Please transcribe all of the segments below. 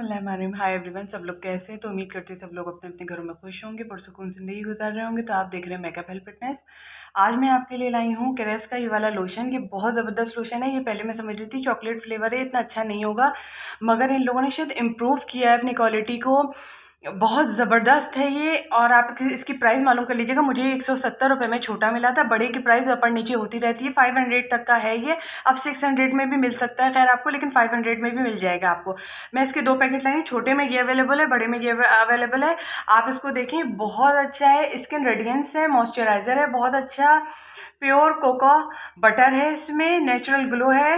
बसमीम hi everyone सब लोग कैसे तो उम्मीद करते हैं सब लोग अपने अपने घरों में खुश होंगे पुरसकून ज़िंदगी गुजार रहे होंगे तो आप देख रहे हैं मेकअप हेल्प फिटनेस आज मैं आपके लिए लाई हूँ क्रेस का ये वाला लोशन ये बहुत ज़बरदस्त लोशन है ये पहले मैं समझ रही थी चॉकलेट फ्लेवर है इतना अच्छा नहीं होगा मगर इन लोगों ने शायद इम्प्रूव किया है अपनी क्वालिटी को बहुत ज़बरदस्त है ये और आप इसकी प्राइस मालूम कर लीजिएगा मुझे एक सौ सत्तर रुपये में छोटा मिला था बड़े की प्राइस अपर नीचे होती रहती है फाइव हंड्रेड तक का है ये अब सिक्स हंड्रेड में भी मिल सकता है खैर आपको लेकिन फाइव हंड्रेड में भी मिल जाएगा आपको मैं इसके दो पैकेट लाई छोटे में ये अवेलेबल है बड़े में ये अवेलेबल है आप इसको देखें बहुत अच्छा है स्किन रेडियंस है मॉइस्चराइज़र है बहुत अच्छा प्योर कोका बटर है इसमें नेचुरल ग्लो है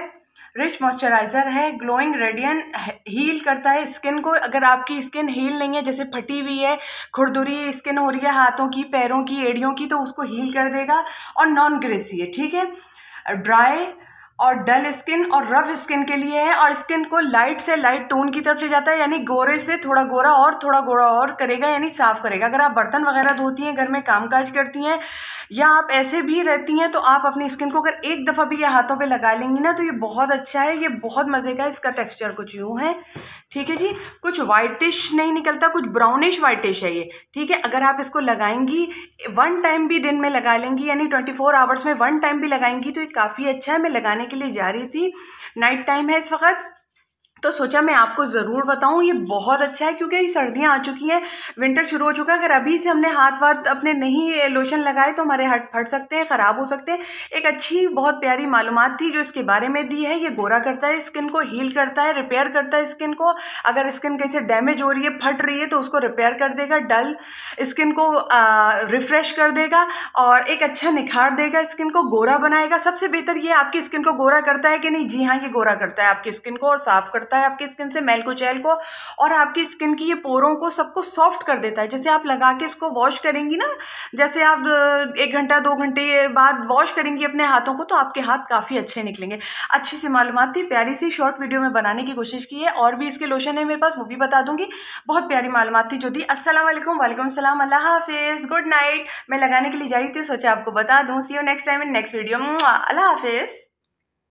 रिच मॉइस्चराइज़र है ग्लोइंग रेडियन हील करता है स्किन को अगर आपकी स्किन हील नहीं है जैसे फटी हुई है खुरदुरी स्किन हो रही है हाथों की पैरों की एड़ियों की तो उसको हील कर देगा और नॉन ग्रेसी है ठीक है ड्राई और डल स्किन और रफ स्किन के लिए है और स्किन को लाइट से लाइट टोन की तरफ ले जाता है यानी गोरे से थोड़ा गोरा और थोड़ा गोरा और करेगा यानी साफ़ करेगा अगर आप बर्तन वगैरह धोती हैं घर में कामकाज करती हैं या आप ऐसे भी रहती हैं तो आप अपनी स्किन को अगर एक दफ़ा भी ये हाथों पर लगा लेंगी ना तो ये बहुत अच्छा है ये बहुत मज़े का इसका टेक्स्चर कुछ यूँ है ठीक है जी कुछ वाइटिश नहीं निकलता कुछ ब्राउनिश वाइटिश है ये ठीक है अगर आप इसको लगाएंगी वन टाइम भी दिन में लगा लेंगी यानी ट्वेंटी आवर्स में वन टाइम भी लगाएंगी तो ये काफ़ी अच्छा है मैं लगाने जाने के लिए जा रही थी नाइट टाइम है इस वक्त तो सोचा मैं आपको ज़रूर बताऊँ ये बहुत अच्छा है क्योंकि सर्दियाँ आ चुकी हैं विंटर शुरू हो चुका है अगर अभी से हमने हाथ वाथ अपने नहीं लोशन लगाए तो हमारे हट फट सकते हैं ख़राब हो सकते हैं एक अच्छी बहुत प्यारी मालूम थी जो इसके बारे में दी है ये गोरा करता है स्किन को हील करता है रिपेयर करता है स्किन को अगर स्किन कहीं से डैमेज हो रही है फट रही है तो उसको रिपेयर कर देगा डल स्किन को रिफ़्रेश कर देगा और एक अच्छा निखार देगा स्किन को गोरा बनाएगा सबसे बेहतर ये आपकी स्किन को गोरा करता है कि नहीं जी हाँ ये गोरा करता है आपकी स्किन को और साफ़ करता है करता है आपकी स्किन से मेल्कोजेल को और आपकी स्किन की ये पोरों को सबको सॉफ्ट कर देता है जैसे आप लगा के इसको वॉश करेंगी ना जैसे आप एक घंटा दो घंटे बाद वॉश करेंगी अपने हाथों को तो आपके हाथ काफ़ी अच्छे निकलेंगे अच्छी सी मालूम थी प्यारी सी शॉर्ट वीडियो में बनाने की कोशिश की है और भी इसके लोशन है मेरे पास वो भी बता दूंगी बहुत प्यारी मालूम थी जो दी असलम वालेकुम सलाम अल्लाह हाफिज़ गुड नाइट मैं लगाने के लिए जा रही थी सोचा आपको बता दूँ see you next time in next video अल्लाह हाफिज़